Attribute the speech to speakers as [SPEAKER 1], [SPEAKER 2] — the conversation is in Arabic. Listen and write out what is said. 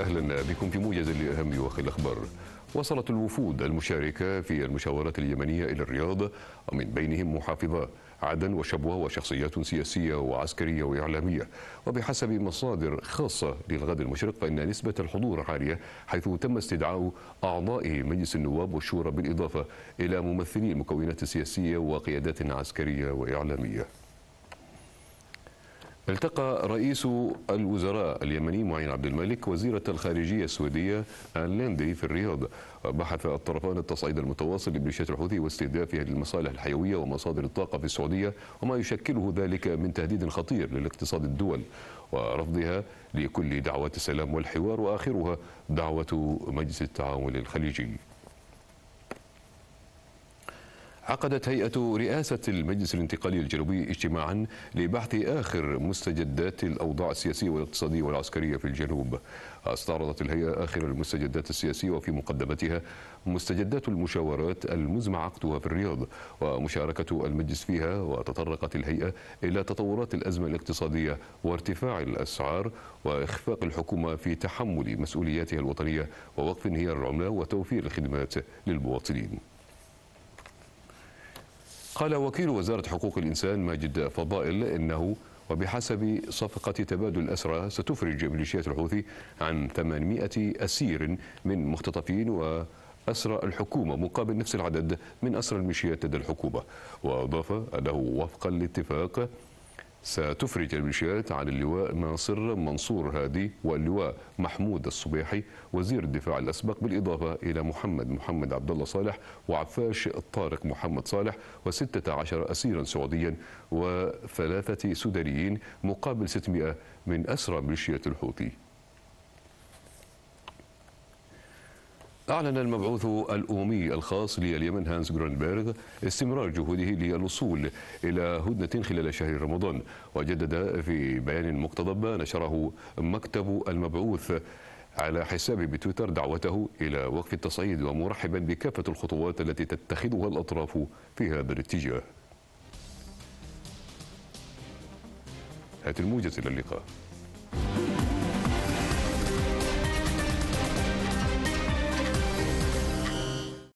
[SPEAKER 1] أهلا بكم في موجز لأهم وأخي الأخبار وصلت الوفود المشاركة في المشاورات اليمنية إلى الرياض ومن بينهم محافظة عدن وشبوة وشخصيات سياسية وعسكرية وإعلامية وبحسب مصادر خاصة للغد المشرق فإن نسبة الحضور عالية حيث تم استدعاء أعضاء مجلس النواب والشورى بالإضافة إلى ممثلي المكونات السياسية وقيادات عسكرية وإعلامية التقى رئيس الوزراء اليمني معين عبد الملك وزيرة الخارجية السويدية آن ليندي في الرياض وبحث الطرفان التصعيد المتواصل لميليشيات الحوثي واستهدافها للمصالح الحيوية ومصادر الطاقة في السعودية وما يشكله ذلك من تهديد خطير للاقتصاد الدول ورفضها لكل دعوات السلام والحوار وآخرها دعوة مجلس التعاون الخليجي عقدت هيئة رئاسة المجلس الانتقالي الجنوبي اجتماعا لبحث آخر مستجدات الأوضاع السياسية والاقتصادية والعسكرية في الجنوب استعرضت الهيئة آخر المستجدات السياسية وفي مقدمتها مستجدات المشاورات المزمع عقدها في الرياض ومشاركة المجلس فيها وتطرقت الهيئة إلى تطورات الأزمة الاقتصادية وارتفاع الأسعار وإخفاق الحكومة في تحمل مسؤولياتها الوطنية ووقف انهيار العملة وتوفير الخدمات للمواطنين قال وكيل وزارة حقوق الإنسان ماجد فضائل إنه وبحسب صفقة تبادل الأسرى ستفرج ميليشيات الحوثي عن 800 أسير من مختطفين و أسرى الحكومة مقابل نفس العدد من أسرى الميليشيات لدى الحكومة وأضاف أنه وفقا لاتفاق ستفرج الميليشيات عن اللواء ناصر منصور هادي واللواء محمود الصبيحي وزير الدفاع الاسبق بالاضافه الى محمد محمد عبد الله صالح وعفاش طارق محمد صالح و16 اسيرا سعوديا وثلاثه سودانيين مقابل 600 من اسرى ميليشيات الحوثي أعلن المبعوث الأممي الخاص لليمن هانس جرانبيرغ استمرار جهوده للوصول إلى هدنة خلال شهر رمضان وجدد في بيان مقتضب نشره مكتب المبعوث على حسابه بتويتر دعوته إلى وقف التصعيد ومرحبا بكافة الخطوات التي تتخذها الأطراف في هذا الاتجاه هات الموجز إلى اللقاء